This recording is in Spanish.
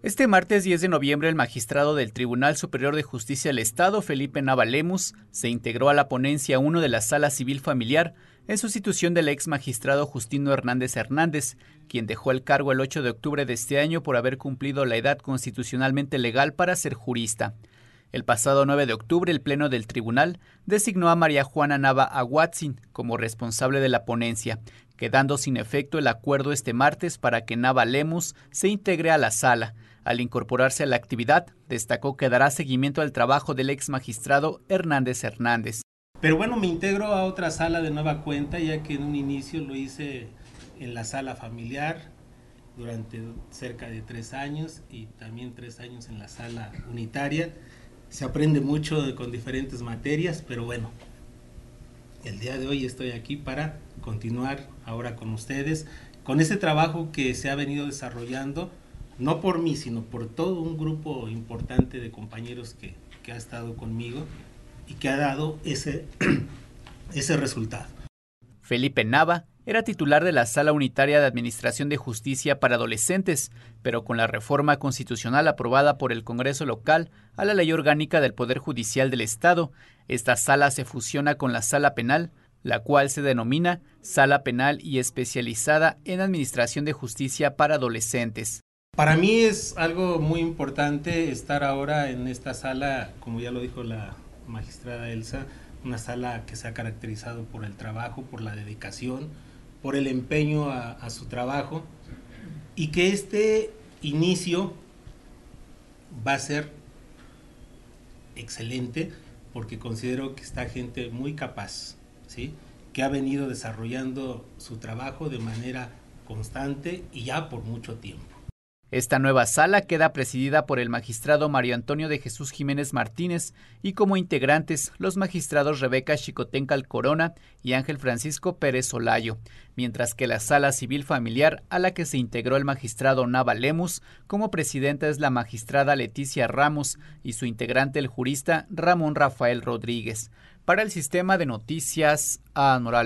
Este martes 10 de noviembre, el magistrado del Tribunal Superior de Justicia del Estado, Felipe Lemus, se integró a la ponencia 1 de la Sala Civil Familiar en sustitución del ex magistrado Justino Hernández Hernández, quien dejó el cargo el 8 de octubre de este año por haber cumplido la edad constitucionalmente legal para ser jurista. El pasado 9 de octubre, el Pleno del Tribunal designó a María Juana Nava Aguatzin como responsable de la ponencia, quedando sin efecto el acuerdo este martes para que Nava Lemus se integre a la sala, al incorporarse a la actividad, destacó que dará seguimiento al trabajo del ex magistrado Hernández Hernández. Pero bueno, me integro a otra sala de nueva cuenta, ya que en un inicio lo hice en la sala familiar durante cerca de tres años y también tres años en la sala unitaria. Se aprende mucho con diferentes materias, pero bueno, el día de hoy estoy aquí para continuar ahora con ustedes, con ese trabajo que se ha venido desarrollando no por mí, sino por todo un grupo importante de compañeros que, ha estado conmigo y que ha dado ese, ese resultado. Felipe Nava era titular de la Sala Unitaria de Administración de Justicia para Adolescentes, pero con la reforma constitucional aprobada por el Congreso local a la Ley Orgánica del Poder Judicial del Estado, esta sala se fusiona con la Sala Penal, la cual se denomina Sala Penal y especializada en Administración de Justicia para Adolescentes. Para mí es algo muy importante estar ahora en esta sala, como ya lo dijo la magistrada Elsa, una sala que se ha caracterizado por el trabajo, por la dedicación, por el empeño a, su trabajo y que este inicio va a ser excelente porque considero que está gente muy capaz, ¿sí? que ha venido desarrollando su trabajo de manera constante y ya por mucho tiempo. Esta nueva sala queda presidida por el magistrado Mario Antonio de Jesús Jiménez Martínez y como integrantes los magistrados Rebeca Chicotencal Corona y Ángel Francisco Pérez Olayo, mientras que la sala civil familiar a la que se integró el magistrado Nava Lemus como presidenta es la magistrada Leticia Ramos y su integrante el jurista Ramón Rafael Rodríguez. Para el sistema de noticias, a